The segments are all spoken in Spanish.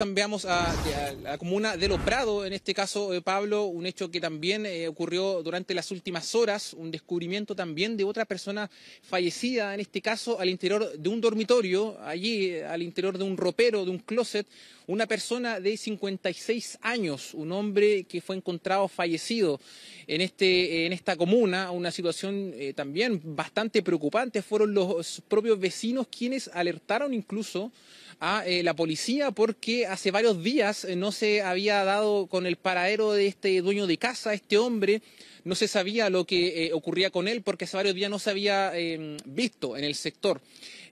Cambiamos a, la comuna de Los Prados, en este caso, eh, Pablo, un hecho que también eh, ocurrió durante las últimas horas, un descubrimiento también de otra persona fallecida, en este caso, al interior de un dormitorio, allí, eh, al interior de un ropero, de un closet, una persona de 56 años, un hombre que fue encontrado fallecido en, este, en esta comuna, una situación también bastante preocupante. Fueron los propios vecinos quienes alertaron incluso a la policía porque hace varios días eh, no se había dado con el paradero de este dueño de casa, este hombre, no se sabía lo que eh, ocurría con él porque hace varios días no se había eh, visto en el sector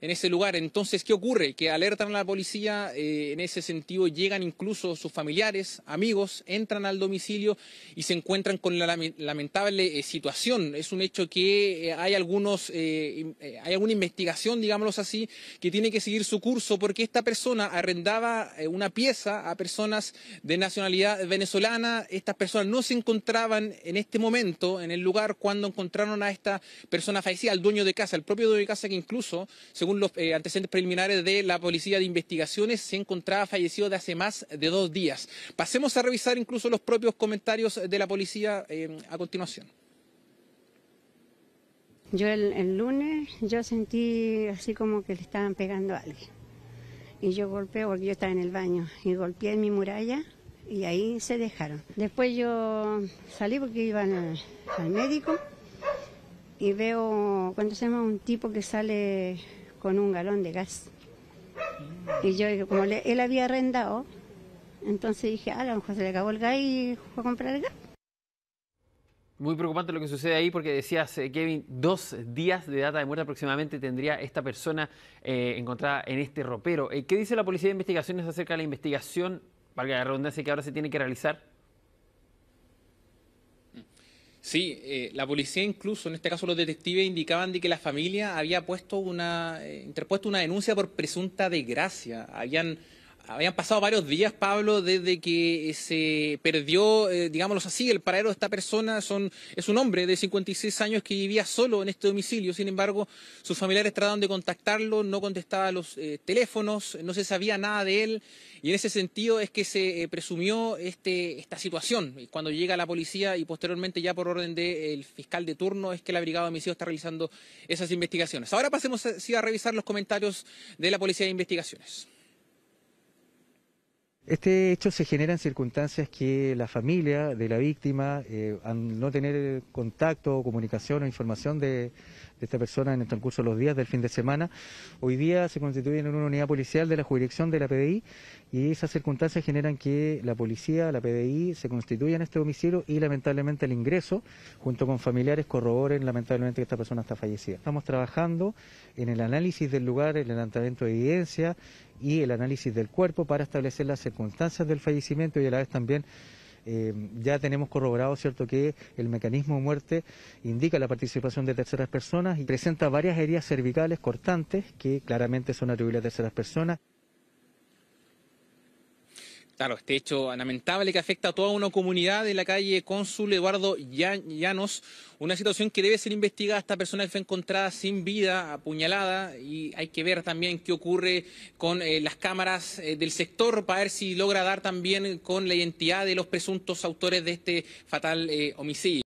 en ese lugar. Entonces, ¿qué ocurre? Que alertan a la policía, eh, en ese sentido llegan incluso sus familiares, amigos, entran al domicilio y se encuentran con la lamentable eh, situación. Es un hecho que eh, hay algunos, hay alguna investigación, digámoslo así, que tiene que seguir su curso porque esta persona arrendaba una pieza a personas de nacionalidad venezolana. Estas personas no se encontraban en este momento en el lugar cuando encontraron a esta persona fallecida, al dueño de casa, el propio dueño de casa que incluso, según los eh, antecedentes preliminares de la Policía de Investigaciones, se encontraba fallecido de hace más de dos días. Pasemos a revisar incluso los propios comentarios de la policía eh, a continuación. Yo el, lunes yo sentí así como que le estaban pegando a alguien. Y yo golpeé, porque yo estaba en el baño, y golpeé en mi muralla y ahí se dejaron. Después yo salí porque iban al, al médico y veo, cuando se llama, un tipo que sale con un galón de gas. Y yo, como él había arrendado, entonces dije, ah, a lo mejor se le acabó el gas y fue a comprar el gas. Muy preocupante lo que sucede ahí porque decías, eh, Kevin, dos días de data de muerte aproximadamente tendría esta persona eh, encontrada en este ropero. Eh, ¿Qué dice la Policía de Investigaciones acerca de la investigación, valga la redundancia, que ahora se tiene que realizar? Sí, eh, la policía incluso, en este caso los detectives, indicaban de que la familia había puesto una, eh, interpuesto una denuncia por presunta desgracia. Habían habían pasado varios días, Pablo, desde que se perdió, eh, digámoslo así, el paradero de esta persona. Son, es un hombre de 56 años que vivía solo en este domicilio. Sin embargo, sus familiares trataron de contactarlo, no contestaba los eh, teléfonos, no se sabía nada de él. Y en ese sentido es que se eh, presumió este, esta situación. Y cuando llega la policía y posteriormente ya por orden del fiscal de turno es que la Brigada de Homicidios está realizando esas investigaciones. Ahora pasemos a revisar los comentarios de la Policía de Investigaciones. Este hecho se genera en circunstancias que la familia de la víctima, eh, al no tener eh, contacto, o comunicación o información de, esta persona en el transcurso de los días del fin de semana, hoy día se constituyen en una unidad policial de la jurisdicción de la PDI y esas circunstancias generan que la policía, la PDI, se constituya en este domicilio y lamentablemente el ingreso, junto con familiares, corroboren lamentablemente que esta persona está fallecida. Estamos trabajando en el análisis del lugar, el levantamiento de evidencia, y el análisis del cuerpo para establecer las circunstancias del fallecimiento y a la vez también eh, ya tenemos corroborado cierto que el mecanismo de muerte indica la participación de terceras personas y presenta varias heridas cervicales cortantes que claramente son atribuibles a terceras personas. Claro, este hecho lamentable que afecta a toda una comunidad de la calle Cónsul Eduardo Llanos, una situación que debe ser investigada. Esta persona fue encontrada sin vida, apuñalada, y hay que ver también qué ocurre con eh, las cámaras eh, del sector para ver si logra dar también con la identidad de los presuntos autores de este fatal eh, homicidio.